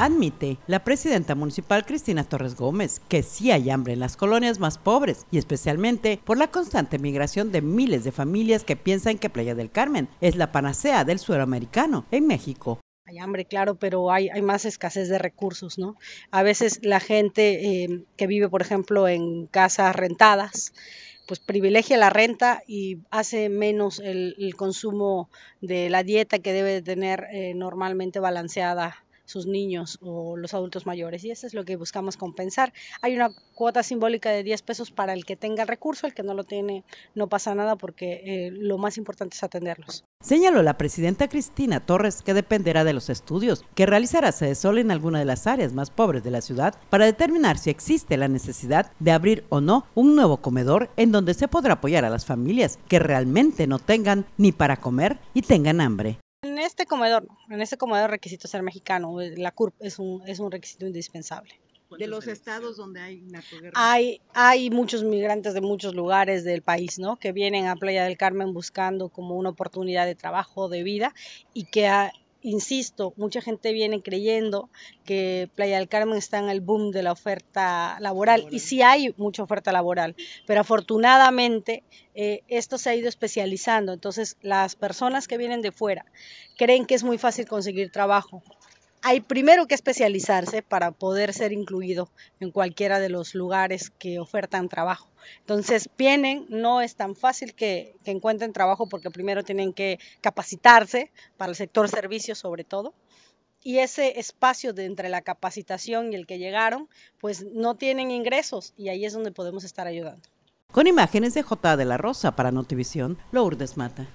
Admite la presidenta municipal Cristina Torres Gómez que sí hay hambre en las colonias más pobres y especialmente por la constante migración de miles de familias que piensan que Playa del Carmen es la panacea del americano en México. Hay hambre, claro, pero hay, más escasez de recursos, ¿no? A veces la gente em, que vive, por ejemplo, en casas rentadas, pues privilegia la renta y hace menos el, consumo de la dieta que debe tener eh, normalmente balanceada sus niños o los adultos mayores. Y eso es lo que buscamos compensar. Hay una cuota simbólica de 10 pesos para el que tenga el recurso, el que no lo tiene no pasa nada porque eh, lo más importante es atenderlos. Señaló la presidenta Cristina Torres que dependerá de los estudios que realizará CEDESOL en alguna de las áreas más pobres de la ciudad para determinar si existe la necesidad de abrir o no un nuevo comedor en donde se podrá apoyar a las familias que realmente no tengan ni para comer y tengan hambre este comedor, en este comedor requisito ser mexicano, eh, la CURP es un, es un requisito indispensable. De los estados donde hay Hay, hay muchos migrantes de muchos lugares del país, ¿no? Que vienen a Playa del Carmen buscando como una oportunidad de trabajo, de vida, y que insisto, mucha gente viene creyendo que Playa del Carmen está en el boom de la oferta laboral, y sí hay mucha oferta laboral, pero afortunadamente eh, esto se ha ido especializando, entonces las personas que vienen de fuera creen que es muy fácil conseguir trabajo hay primero que especializarse para poder ser incluido en cualquiera de los lugares que ofertan trabajo. Entonces vienen, no es tan fácil que, encuentren trabajo porque primero tienen que capacitarse para el sector servicios sobre todo y ese espacio de entre la capacitación y el que llegaron, pues no tienen ingresos y ahí es donde podemos estar ayudando. Con imágenes de J. de la Rosa para Notivision, Lourdes Mata.